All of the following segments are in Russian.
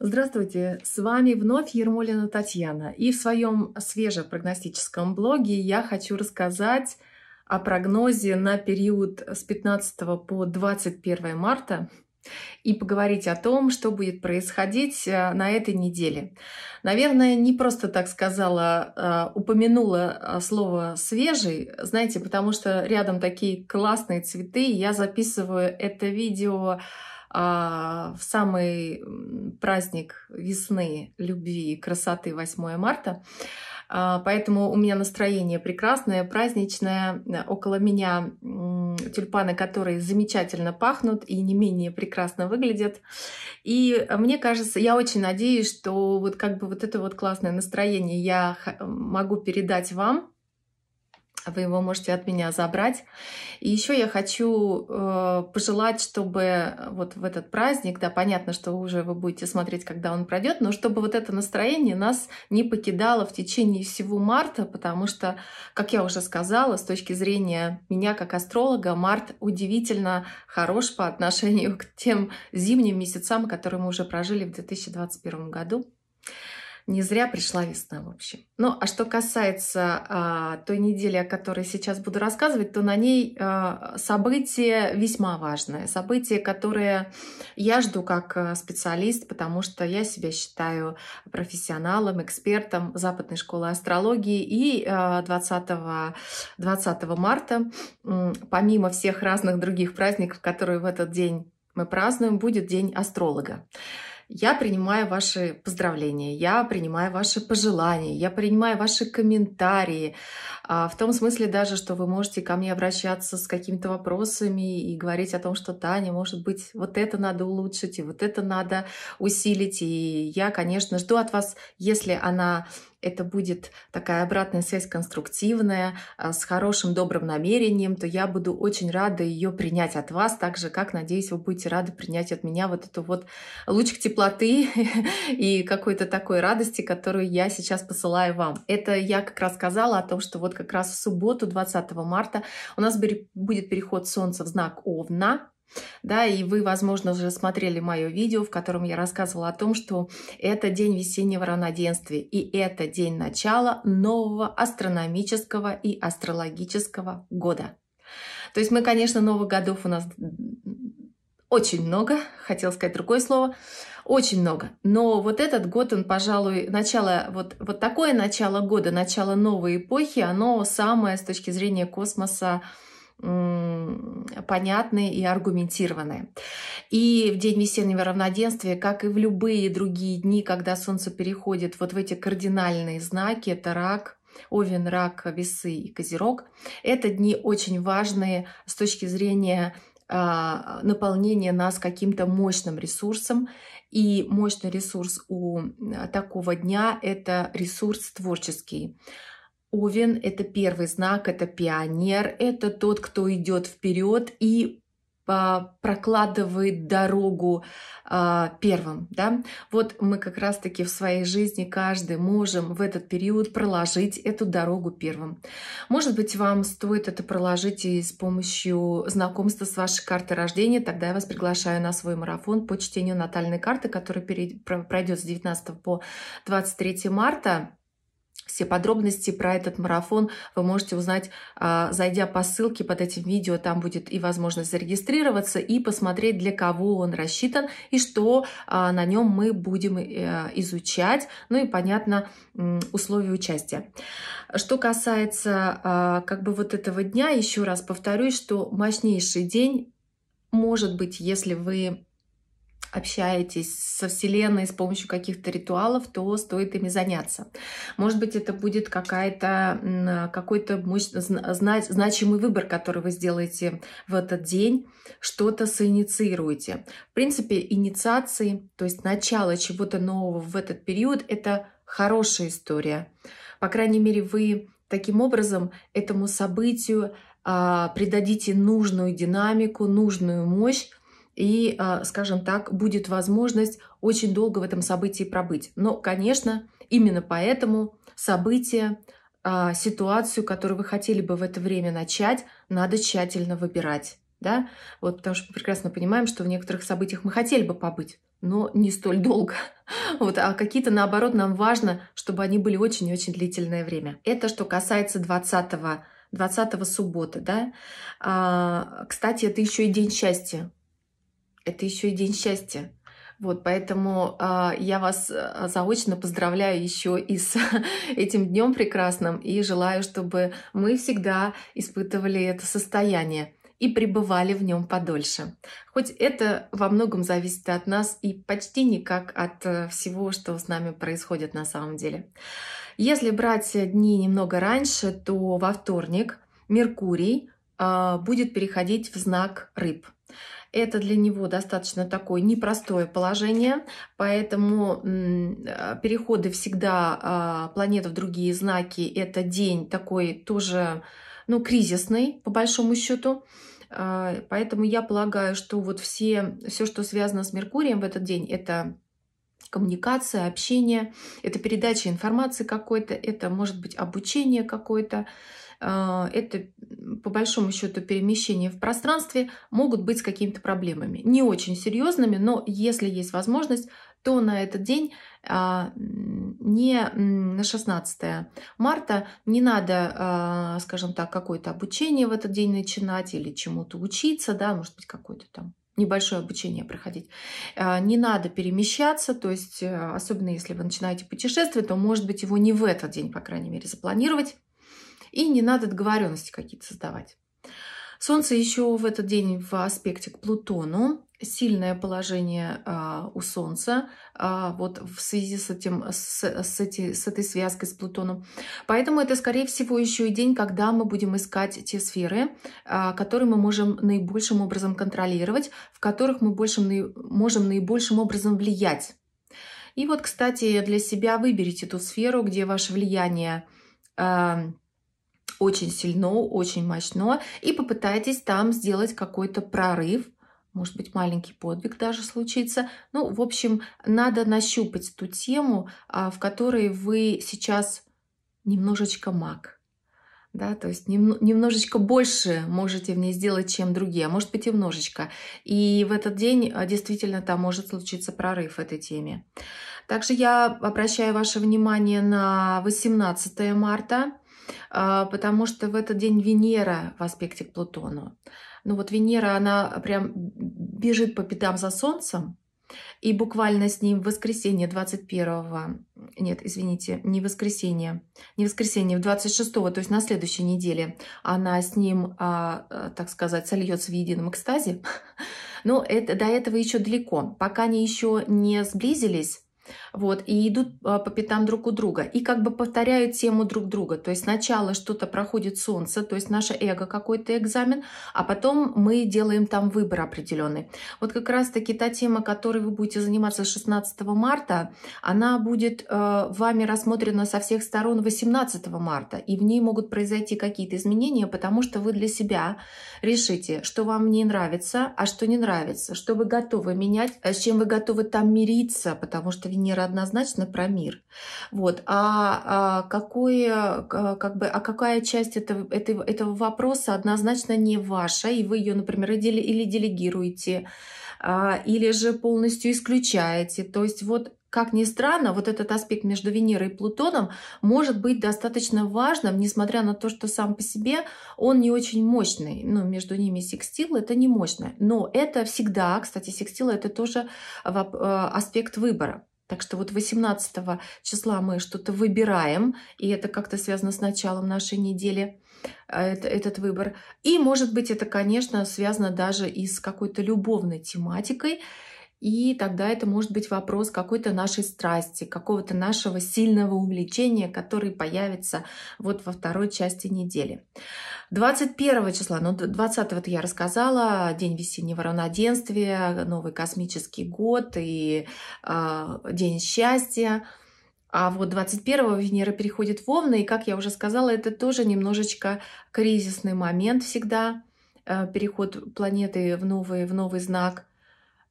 Здравствуйте, с вами вновь Ермолина Татьяна. И в своем свежепрогностическом блоге я хочу рассказать о прогнозе на период с 15 по 21 марта и поговорить о том, что будет происходить э, на этой неделе. Наверное, не просто так сказала, э, упомянула э, слово «свежий», знаете, потому что рядом такие классные цветы, я записываю это видео а, в самый праздник весны, любви и красоты 8 марта. А, поэтому у меня настроение прекрасное, праздничное. Около меня тюльпаны, которые замечательно пахнут и не менее прекрасно выглядят. И мне кажется, я очень надеюсь, что вот как бы вот это вот классное настроение я могу передать вам а вы его можете от меня забрать. И еще я хочу э, пожелать, чтобы э, вот в этот праздник, да, понятно, что уже вы будете смотреть, когда он пройдет, но чтобы вот это настроение нас не покидало в течение всего марта, потому что, как я уже сказала, с точки зрения меня как астролога, март удивительно хорош по отношению к тем зимним месяцам, которые мы уже прожили в 2021 году. Не зря пришла весна, в общем. Ну, а что касается а, той недели, о которой сейчас буду рассказывать, то на ней а, событие весьма важное. Событие, которое я жду как а, специалист, потому что я себя считаю профессионалом, экспертом Западной школы астрологии. И а, 20, 20 марта, помимо всех разных других праздников, которые в этот день мы празднуем, будет День астролога. Я принимаю ваши поздравления, я принимаю ваши пожелания, я принимаю ваши комментарии. А, в том смысле даже, что вы можете ко мне обращаться с какими-то вопросами и говорить о том, что Таня, может быть, вот это надо улучшить, и вот это надо усилить. И я, конечно, жду от вас, если она это будет такая обратная связь конструктивная, а, с хорошим, добрым намерением, то я буду очень рада ее принять от вас, так же, как, надеюсь, вы будете рады принять от меня вот эту вот лучик теплоты и какой-то такой радости, которую я сейчас посылаю вам. Это я как раз сказала о том, что вот как раз в субботу, 20 марта, у нас будет переход Солнца в знак Овна, да, и вы, возможно, уже смотрели мое видео, в котором я рассказывала о том, что это день весеннего равноденствия, и это день начала нового астрономического и астрологического года. То есть мы, конечно, новых годов у нас очень много, хотел сказать другое слово, очень много. Но вот этот год, он, пожалуй, начало, вот, вот такое начало года, начало новой эпохи, оно самое с точки зрения космоса понятные и аргументированные. И в день весеннего равноденствия, как и в любые другие дни, когда Солнце переходит вот в эти кардинальные знаки, это рак, Овен, Рак, Весы и Козерог. Это дни очень важные с точки зрения а, наполнение нас каким-то мощным ресурсом. И мощный ресурс у а, такого дня — это ресурс творческий. Овен – это первый знак, это пионер, это тот, кто идет вперед и а, прокладывает дорогу а, первым. Да? Вот мы как раз-таки в своей жизни каждый можем в этот период проложить эту дорогу первым. Может быть, вам стоит это проложить и с помощью знакомства с вашей картой рождения. Тогда я вас приглашаю на свой марафон по чтению натальной карты, который пройдет с 19 по 23 марта. Все подробности про этот марафон вы можете узнать, а, зайдя по ссылке под этим видео. Там будет и возможность зарегистрироваться и посмотреть, для кого он рассчитан и что а, на нем мы будем э, изучать. Ну и, понятно, условия участия. Что касается а, как бы вот этого дня, еще раз повторюсь, что мощнейший день может быть, если вы общаетесь со Вселенной с помощью каких-то ритуалов, то стоит ими заняться. Может быть, это будет какая-то, какой-то значимый выбор, который вы сделаете в этот день, что-то соинициируете. В принципе, инициации, то есть начало чего-то нового в этот период, это хорошая история. По крайней мере, вы таким образом этому событию а, придадите нужную динамику, нужную мощь, и, а, скажем так, будет возможность очень долго в этом событии пробыть. Но, конечно, именно поэтому события, а, ситуацию, которую вы хотели бы в это время начать, надо тщательно выбирать. Да? Вот, потому что мы прекрасно понимаем, что в некоторых событиях мы хотели бы побыть, но не столь долго. Вот, а какие-то, наоборот, нам важно, чтобы они были очень и очень длительное время. Это что касается 20 20 суббота, да. А, кстати, это еще и день счастья это еще и день счастья. Вот, поэтому э, я вас э, заочно поздравляю еще и с этим днем прекрасным и желаю, чтобы мы всегда испытывали это состояние и пребывали в нем подольше. Хоть это во многом зависит от нас и почти никак от э, всего, что с нами происходит на самом деле. Если брать дни немного раньше, то во вторник Меркурий э, будет переходить в знак рыб. Это для него достаточно такое непростое положение, поэтому а, переходы всегда а, планет в другие знаки – это день такой тоже ну, кризисный, по большому счету. А, поэтому я полагаю, что вот все, все, что связано с Меркурием в этот день, это коммуникация, общение, это передача информации какой-то, это может быть обучение какое-то, а, это по большому счету перемещение в пространстве, могут быть с какими-то проблемами. Не очень серьезными, но если есть возможность, то на этот день, а, не на 16 марта, не надо, а, скажем так, какое-то обучение в этот день начинать или чему-то учиться, да, может быть, какое-то там небольшое обучение проходить. Не надо перемещаться, то есть, э, особенно если вы начинаете путешествие, то, может быть, его не в этот день, по крайней мере, запланировать и не надо договоренности какие-то создавать. Солнце еще в этот день в аспекте к Плутону. Сильное положение а, у Солнца а, вот в связи с, этим, с, с, эти, с этой связкой с Плутоном. Поэтому это, скорее всего, еще и день, когда мы будем искать те сферы, а, которые мы можем наибольшим образом контролировать, в которых мы большим, наи, можем наибольшим образом влиять. И вот, кстати, для себя выберите ту сферу, где ваше влияние... А, очень сильно, очень мощно, и попытайтесь там сделать какой-то прорыв, может быть, маленький подвиг даже случится. Ну, в общем, надо нащупать ту тему, а, в которой вы сейчас немножечко маг – да, то есть нем, немножечко больше можете в ней сделать, чем другие, а может быть немножечко. И в этот день а, действительно там может случиться прорыв в этой теме. Также я обращаю ваше внимание на 18 марта. А, потому что в этот день Венера в аспекте к Плутону. Ну вот Венера, она прям бежит по пятам за Солнцем, и буквально с ним в воскресенье 21 нет, извините, не воскресенье, не воскресенье, в 26 то есть на следующей неделе она с ним, а, а так сказать, сольется в едином экстазе. Но это, до этого еще далеко. Пока они еще не сблизились, вот, и идут а, по пятам друг у друга, и как бы повторяют тему друг друга. То есть сначала что-то проходит солнце, то есть наше эго какой-то экзамен, а потом мы делаем там выбор определенный. Вот как раз-таки та тема, которой вы будете заниматься 16 марта, она будет э, вами рассмотрена со всех сторон 18 марта, и в ней могут произойти какие-то изменения, потому что вы для себя решите, что вам не нравится, а что не нравится, что вы готовы менять, э, с чем вы готовы там мириться, потому что Венера однозначно про мир. Вот. А, а, какое, как бы, а какая часть этого, этого, этого вопроса однозначно не ваша, и вы ее, например, или, делегируете, а, или же полностью исключаете. То есть вот как ни странно, вот этот аспект между Венерой и Плутоном может быть достаточно важным, несмотря на то, что сам по себе он не очень мощный. Ну, между ними секстил — это не мощно. Но это всегда, кстати, секстил — это тоже э, аспект выбора. Так что вот 18 числа мы что-то выбираем, и это как-то связано с началом нашей недели, э, этот выбор. И, может быть, это, конечно, связано даже и с какой-то любовной тематикой. И тогда это может быть вопрос какой-то нашей страсти, какого-то нашего сильного увлечения, который появится вот во второй части недели. 21 числа, ну 20 я рассказала, день весеннего равноденствия, новый космический год и э, день счастья. А вот 21-го Венера переходит в Овна и, как я уже сказала, это тоже немножечко кризисный момент всегда, э, переход планеты в новый, в новый знак.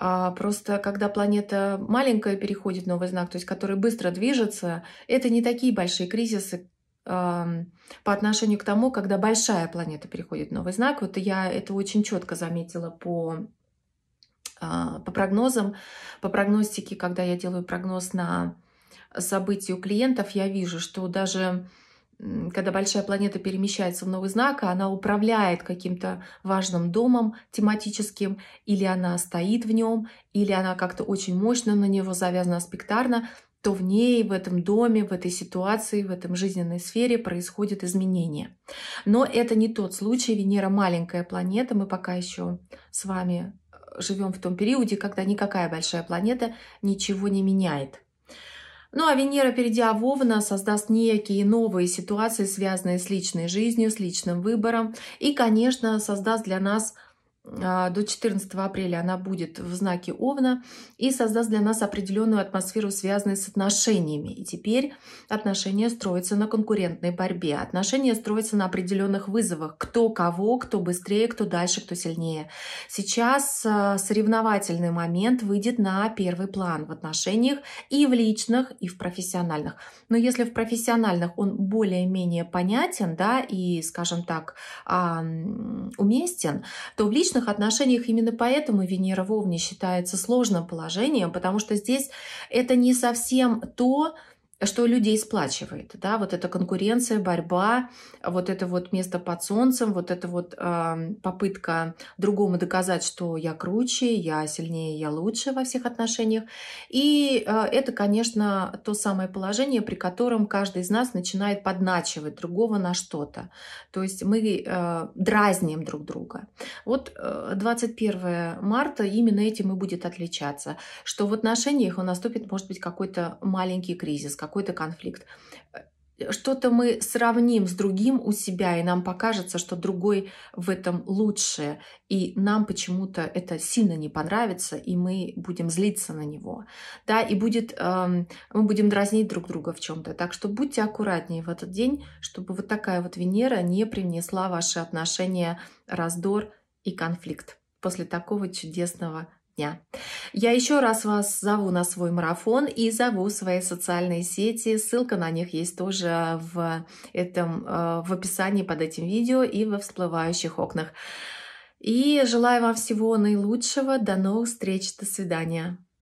А просто когда планета маленькая переходит в новый знак, то есть который быстро движется, это не такие большие кризисы, по отношению к тому, когда большая планета переходит в новый знак. Вот я это очень четко заметила по, а, по прогнозам, по прогностике, когда я делаю прогноз на события у клиентов, я вижу, что даже когда большая планета перемещается в новый знак, она управляет каким-то важным домом тематическим, или она стоит в нем, или она как-то очень мощно на него завязана аспектарно что в ней, в этом доме, в этой ситуации, в этом жизненной сфере происходят изменения. Но это не тот случай. Венера маленькая планета. Мы пока еще с вами э, живем в том периоде, когда никакая большая планета ничего не меняет. Ну а Венера, перейдя в Овна, создаст некие новые ситуации, связанные с личной жизнью, с личным выбором. И, конечно, создаст для нас а, до 14 апреля она будет в знаке Овна и создаст для нас определенную атмосферу, связанную с отношениями. И теперь отношения строятся на конкурентной борьбе, отношения строятся на определенных вызовах, кто кого, кто быстрее, кто дальше, кто сильнее. Сейчас а, соревновательный момент выйдет на первый план в отношениях и в личных, и в профессиональных. Но если в профессиональных он более-менее понятен, да, и, скажем так, уместен, то в личных личных отношениях именно поэтому Венера в Овне считается сложным положением, потому что здесь это не совсем то, что людей сплачивает, да, вот эта конкуренция, борьба, вот это вот место под солнцем, вот эта вот э, попытка другому доказать, что я круче, я сильнее, я лучше во всех отношениях. И э, это, конечно, то самое положение, при котором каждый из нас начинает подначивать другого на что-то. То есть мы э, дразним друг друга. Вот э, 21 марта именно этим и будет отличаться, что в отношениях у наступит, может быть, какой-то маленький кризис, какой-то конфликт. Э, что-то мы сравним с другим у себя, и нам покажется, что другой в этом лучше, и нам почему-то это сильно не понравится, и мы будем злиться на него, да, и будет, эм, мы будем дразнить друг друга в чем-то. Так что будьте аккуратнее в этот день, чтобы вот такая вот Венера не принесла ваши отношения раздор и конфликт после такого чудесного дня. Я еще раз вас зову на свой марафон и зову свои социальные сети. Ссылка на них есть тоже в, этом, э, в описании под этим видео и во всплывающих окнах. И желаю вам всего наилучшего. До новых встреч. До свидания.